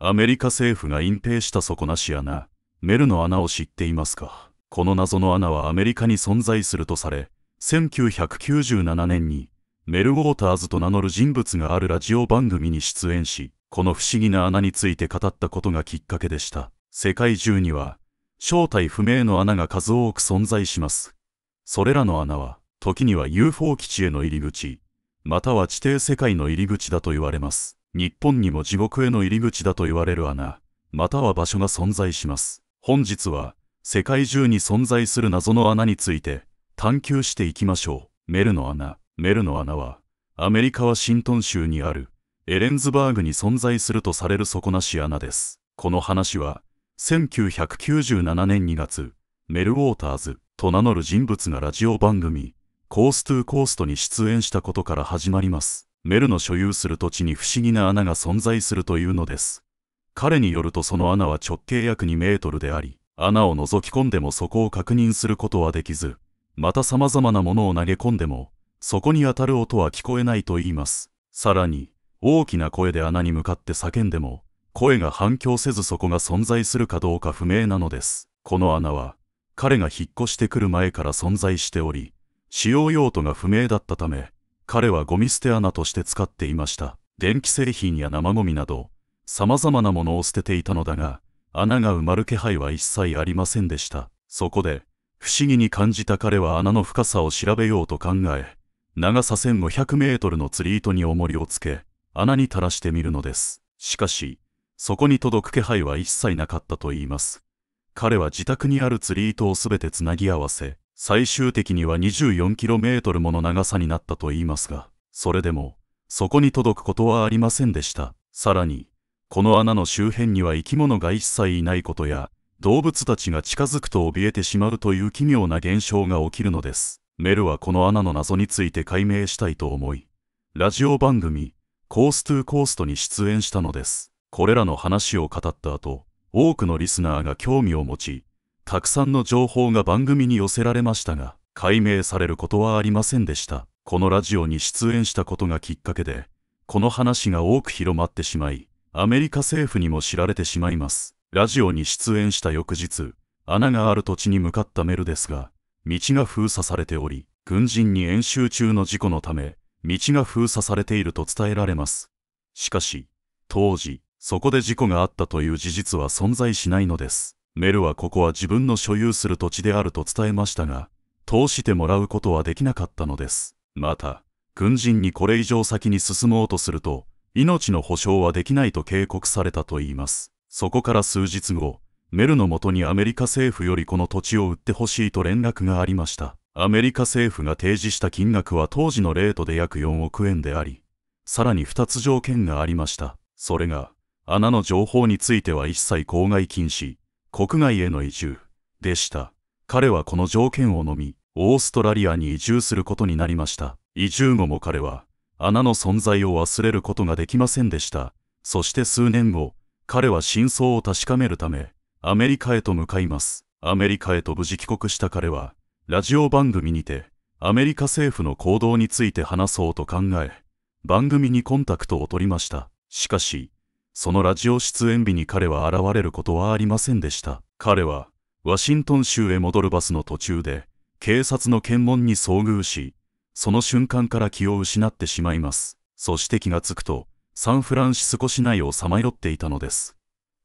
アメリカ政府が隠蔽した底なし穴、メルの穴を知っていますかこの謎の穴はアメリカに存在するとされ、1997年にメル・ウォーターズと名乗る人物があるラジオ番組に出演し、この不思議な穴について語ったことがきっかけでした。世界中には、正体不明の穴が数多く存在します。それらの穴は、時には UFO 基地への入り口、または地底世界の入り口だと言われます。日本にも地獄への入り口だと言われる穴、または場所が存在します。本日は、世界中に存在する謎の穴について、探求していきましょう。メルの穴。メルの穴は、アメリカ・ワシントン州にある、エレンズバーグに存在するとされる底なし穴です。この話は、1997年2月、メル・ウォーターズと名乗る人物がラジオ番組、コース・トゥ・コーストに出演したことから始まります。メルの所有する土地に不思議な穴が存在するというのです。彼によるとその穴は直径約2メートルであり、穴を覗き込んでもそこを確認することはできず、また様々なものを投げ込んでも、そこに当たる音は聞こえないと言います。さらに、大きな声で穴に向かって叫んでも、声が反響せずそこが存在するかどうか不明なのです。この穴は、彼が引っ越してくる前から存在しており、使用用途が不明だったため、彼はゴミ捨て穴として使っていました。電気製品や生ゴミなど、様々なものを捨てていたのだが、穴が埋まる気配は一切ありませんでした。そこで、不思議に感じた彼は穴の深さを調べようと考え、長さ1500メートルの釣り糸に重りをつけ、穴に垂らしてみるのです。しかし、そこに届く気配は一切なかったと言います。彼は自宅にある釣り糸をすべて繋ぎ合わせ、最終的には 24km もの長さになったと言いますが、それでも、そこに届くことはありませんでした。さらに、この穴の周辺には生き物が一切いないことや、動物たちが近づくと怯えてしまうという奇妙な現象が起きるのです。メルはこの穴の謎について解明したいと思い、ラジオ番組、コーストゥーコーストに出演したのです。これらの話を語った後、多くのリスナーが興味を持ち、たくさんの情報が番組に寄せられましたが解明されることはありませんでしたこのラジオに出演したことがきっかけでこの話が多く広まってしまいアメリカ政府にも知られてしまいますラジオに出演した翌日穴がある土地に向かったメルですが道が封鎖されており軍人に演習中の事故のため道が封鎖されていると伝えられますしかし当時そこで事故があったという事実は存在しないのですメルはここは自分の所有する土地であると伝えましたが、通してもらうことはできなかったのです。また、軍人にこれ以上先に進もうとすると、命の保証はできないと警告されたといいます。そこから数日後、メルのもとにアメリカ政府よりこの土地を売ってほしいと連絡がありました。アメリカ政府が提示した金額は当時のレートで約4億円であり、さらに2つ条件がありました。それが、穴の情報については一切公害禁止、国外への移住でした彼はこの条件をのみオーストラリアに移住することになりました移住後も彼は穴の存在を忘れることができませんでしたそして数年後彼は真相を確かめるためアメリカへと向かいますアメリカへと無事帰国した彼はラジオ番組にてアメリカ政府の行動について話そうと考え番組にコンタクトを取りましたしかしそのラジオ出演日に彼は現れることはありませんでした。彼は、ワシントン州へ戻るバスの途中で、警察の検問に遭遇し、その瞬間から気を失ってしまいます。そして気がつくと、サンフランシスコ市内をさまよっていたのです。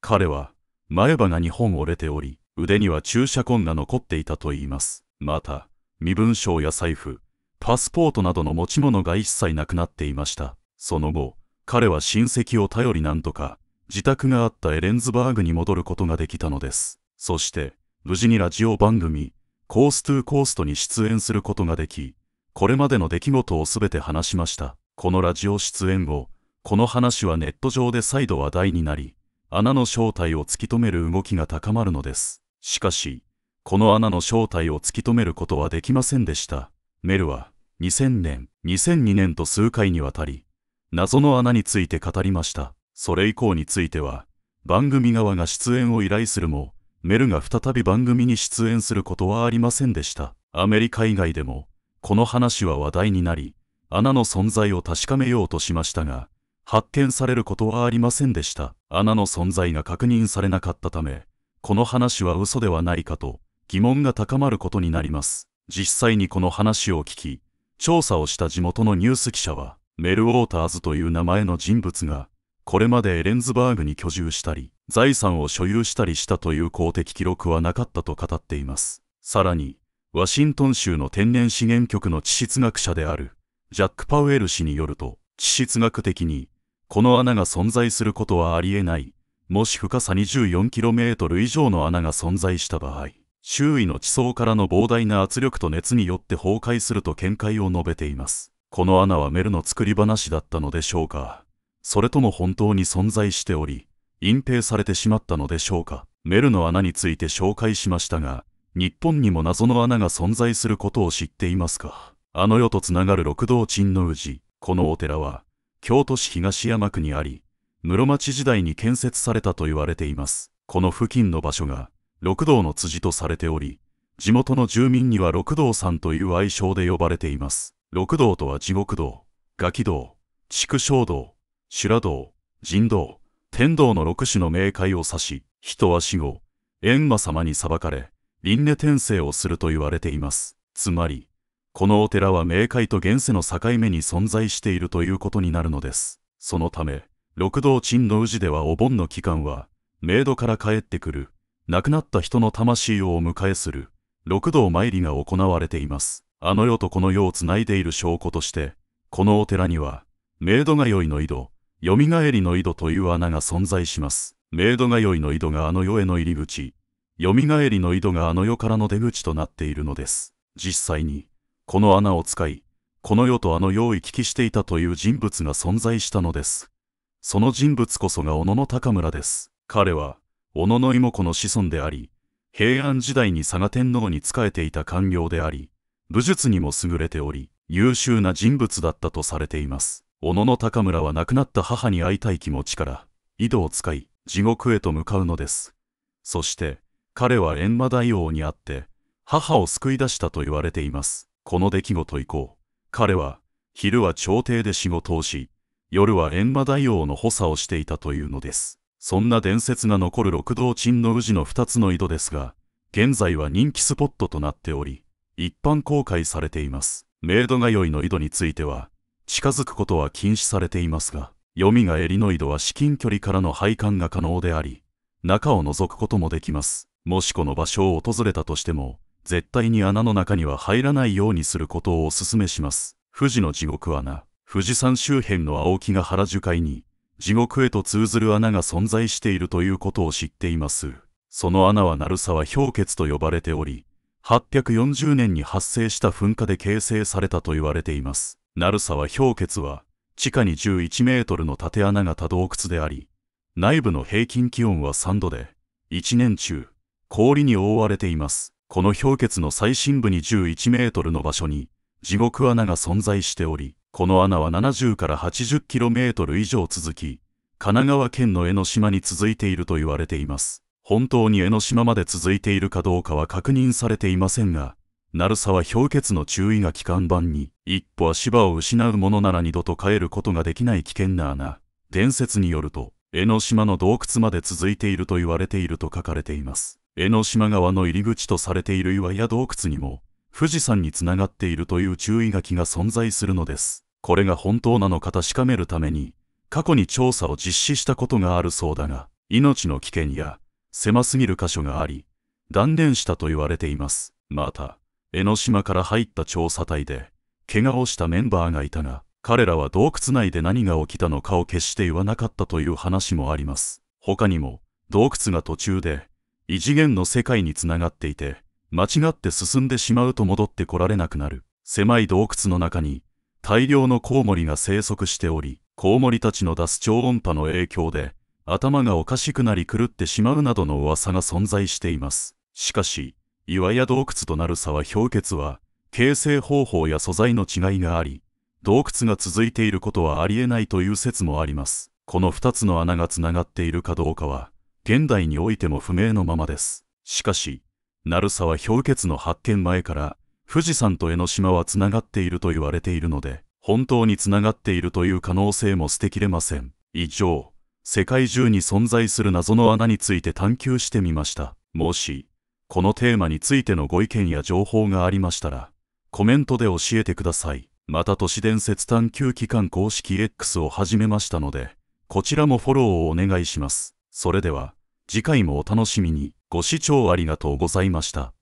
彼は、前歯が2本折れており、腕には注射痕が残っていたといいます。また、身分証や財布、パスポートなどの持ち物が一切なくなっていました。その後、彼は親戚を頼りなんとか自宅があったエレンズバーグに戻ることができたのですそして無事にラジオ番組「コース・トゥ・コースト」に出演することができこれまでの出来事を全て話しましたこのラジオ出演後この話はネット上で再度話題になり穴の正体を突き止める動きが高まるのですしかしこの穴の正体を突き止めることはできませんでしたメルは2000年2002年と数回にわたり謎の穴について語りましたそれ以降については番組側が出演を依頼するもメルが再び番組に出演することはありませんでしたアメリカ以外でもこの話は話題になり穴の存在を確かめようとしましたが発見されることはありませんでした穴の存在が確認されなかったためこの話は嘘ではないかと疑問が高まることになります実際にこの話を聞き調査をした地元のニュース記者はメル・ウォーターズという名前の人物が、これまでエレンズバーグに居住したり、財産を所有したりしたという公的記録はなかったと語っています。さらに、ワシントン州の天然資源局の地質学者である、ジャック・パウエル氏によると、地質学的に、この穴が存在することはありえない、もし深さ 24km 以上の穴が存在した場合、周囲の地層からの膨大な圧力と熱によって崩壊すると見解を述べています。この穴はメルの作り話だったのでしょうかそれとも本当に存在しており、隠蔽されてしまったのでしょうかメルの穴について紹介しましたが、日本にも謎の穴が存在することを知っていますかあの世とつながる六道鎮の氏、このお寺は、京都市東山区にあり、室町時代に建設されたと言われています。この付近の場所が、六道の辻とされており、地元の住民には六道さんという愛称で呼ばれています。六道とは地獄道、ガキ道、畜生道、修羅道、人道、天道の六種の冥界を指し、人は死後、閻魔様に裁かれ、輪廻転生をすると言われています。つまり、このお寺は冥界と現世の境目に存在しているということになるのです。そのため、六道鎮の氏ではお盆の期間は、冥土から帰ってくる、亡くなった人の魂をお迎えする、六道参りが行われています。あの世とこの世をつないでいる証拠として、このお寺には、メイド良いの井戸、よみがえりの井戸という穴が存在します。メイド良いの井戸があの世への入り口、よみがえりの井戸があの世からの出口となっているのです。実際に、この穴を使い、この世とあの世を行き来していたという人物が存在したのです。その人物こそが小野の高村です。彼は、小野の妹子の子孫であり、平安時代に佐賀天皇に仕えていた官僚であり、武術にも優れており、優秀な人物だったとされています。小野の高村は亡くなった母に会いたい気持ちから、井戸を使い、地獄へと向かうのです。そして、彼は閻魔大王に会って、母を救い出したと言われています。この出来事以降、彼は、昼は朝廷で仕事をし、夜は閻魔大王の補佐をしていたというのです。そんな伝説が残る六道鎮の宇治の2つの井戸ですが、現在は人気スポットとなっており、一般公開されています。メイド通いの井戸については、近づくことは禁止されていますが、読みがエリノイドは至近距離からの配管が可能であり、中を覗くこともできます。もしこの場所を訪れたとしても、絶対に穴の中には入らないようにすることをお勧めします。富士の地獄穴、富士山周辺の青木ヶ原樹海に、地獄へと通ずる穴が存在しているということを知っています。その穴は鳴沢氷結と呼ばれており、840年に発生した噴火で形成されたと言われています。鳴沢氷結は、地下に11メートルの縦穴が多洞窟であり、内部の平均気温は3度で、1年中、氷に覆われています。この氷結の最深部に11メートルの場所に、地獄穴が存在しており、この穴は70から80キロメートル以上続き、神奈川県の江の島に続いていると言われています。本当に江ノ島まで続いているかどうかは確認されていませんが、鳴沢氷結の注意が機関板に、一歩足場を失うものなら二度と帰ることができない危険な穴。伝説によると、江ノ島の洞窟まで続いていると言われていると書かれています。江ノ島側の入り口とされている岩や洞窟にも、富士山につながっているという注意書きが存在するのです。これが本当なのか確かめるために、過去に調査を実施したことがあるそうだが、命の危険や、狭すぎる箇所があり、断念したと言われています。また、江ノ島から入った調査隊で、怪我をしたメンバーがいたが、彼らは洞窟内で何が起きたのかを決して言わなかったという話もあります。他にも、洞窟が途中で、異次元の世界に繋がっていて、間違って進んでしまうと戻ってこられなくなる。狭い洞窟の中に、大量のコウモリが生息しており、コウモリたちの出す超音波の影響で、頭がおかしくなり狂ってしまうなどの噂が存在しています。しかし、岩や洞窟となる差は氷結は、形成方法や素材の違いがあり、洞窟が続いていることはありえないという説もあります。この2つの穴がつながっているかどうかは、現代においても不明のままです。しかし、鳴沢氷結の発見前から、富士山と江ノ島はつながっていると言われているので、本当につながっているという可能性も捨てきれません。以上。世界中に存在する謎の穴について探求してみました。もし、このテーマについてのご意見や情報がありましたら、コメントで教えてください。また都市伝説探求機関公式 X を始めましたので、こちらもフォローをお願いします。それでは、次回もお楽しみに。ご視聴ありがとうございました。